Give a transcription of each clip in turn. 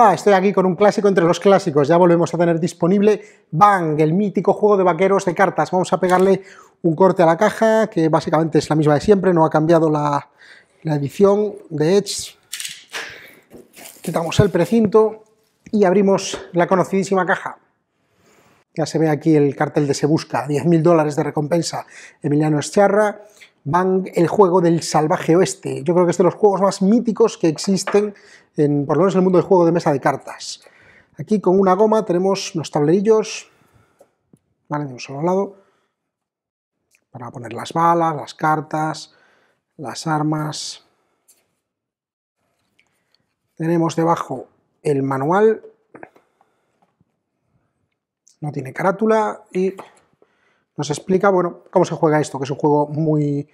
Hola, estoy aquí con un clásico entre los clásicos. Ya volvemos a tener disponible Bang, el mítico juego de vaqueros de cartas. Vamos a pegarle un corte a la caja, que básicamente es la misma de siempre, no ha cambiado la, edición de Edge. Quitamos el precinto y abrimos la conocidísima caja. Ya se ve aquí el cartel de Se Busca, 10.000 dólares de recompensa. Emiliano Escharra, Bang, el juego del salvaje oeste. Yo creo que es de los juegos más míticos que existen, en, por lo menos en el mundo del juego de mesa de cartas. Aquí con una goma tenemos los tablerillos, vale, de un solo lado, para poner las balas, las cartas, las armas. Tenemos debajo el manual, no tiene carátula y nos explica bueno, cómo se juega esto, que es un juego muy,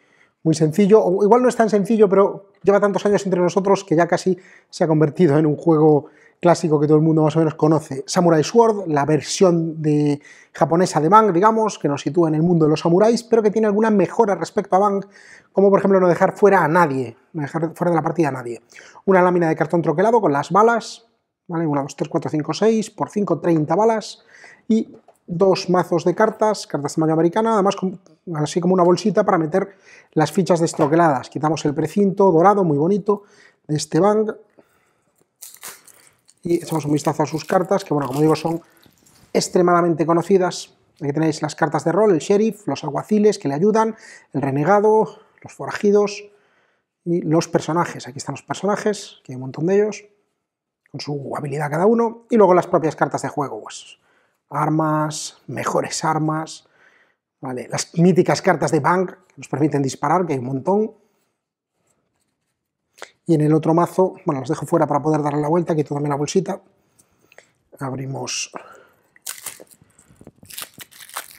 muy sencillo, o igual no es tan sencillo, pero lleva tantos años entre nosotros que ya casi se ha convertido en un juego clásico que todo el mundo más o menos conoce. Samurai Sword, la versión de japonesa de Bang, digamos, que nos sitúa en el mundo de los samuráis, pero que tiene alguna mejora respecto a Bang, como por ejemplo no dejar fuera a nadie, no dejar fuera de la partida a nadie. Una lámina de cartón troquelado con las balas, ¿vale? 1, 2, 3, 4, 5, 6, por 5, 30 balas, y dos mazos de cartas, cartas de tamaño americana, además así como una bolsita para meter las fichas destroqueladas. Quitamos el precinto dorado, muy bonito, de este bang, y echamos un vistazo a sus cartas, que bueno, como digo, son extremadamente conocidas. Aquí tenéis las cartas de rol, el sheriff, los alguaciles que le ayudan, el renegado, los forajidos y los personajes. Aquí están los personajes, que hay un montón de ellos, con su habilidad cada uno, y luego las propias cartas de juego, pues, armas, mejores armas, las míticas cartas de Bank que nos permiten disparar, que hay un montón. Y en el otro mazo, bueno, los dejo fuera para poder darle la vuelta, quito también la bolsita. Abrimos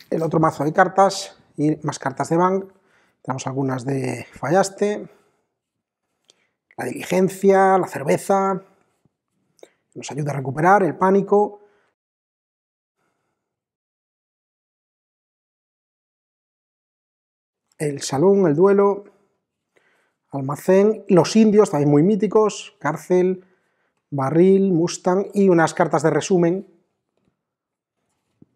el otro mazo de cartas y más cartas de Bank. Tenemos algunas de Fallaste, la diligencia, la cerveza, nos ayuda a recuperar, el pánico, el salón, el duelo, almacén, los indios, también muy míticos, cárcel, barril, Mustang y unas cartas de resumen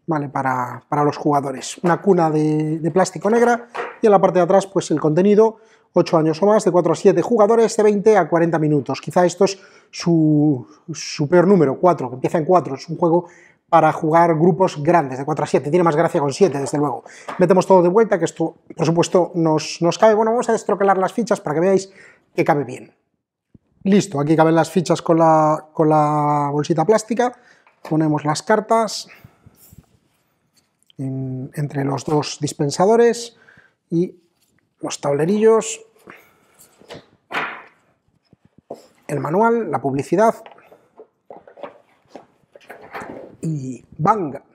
¿vale? para, los jugadores. Una cuna de, plástico negra y en la parte de atrás pues el contenido, 8 años o más, de 4 a 7 jugadores, de 20 a 40 minutos. Quizá esto es su, su peor número, 4, que empieza en 4, es un juego para jugar grupos grandes, de 4 a 7. Tiene más gracia con 7, desde luego. Metemos todo de vuelta, que esto, por supuesto, nos, cabe. Bueno, vamos a destroquelar las fichas para que veáis que cabe bien. Listo, aquí caben las fichas con la, bolsita plástica. Ponemos las cartas entre los dos dispensadores y los tablerillos, el manual, la publicidad, Bang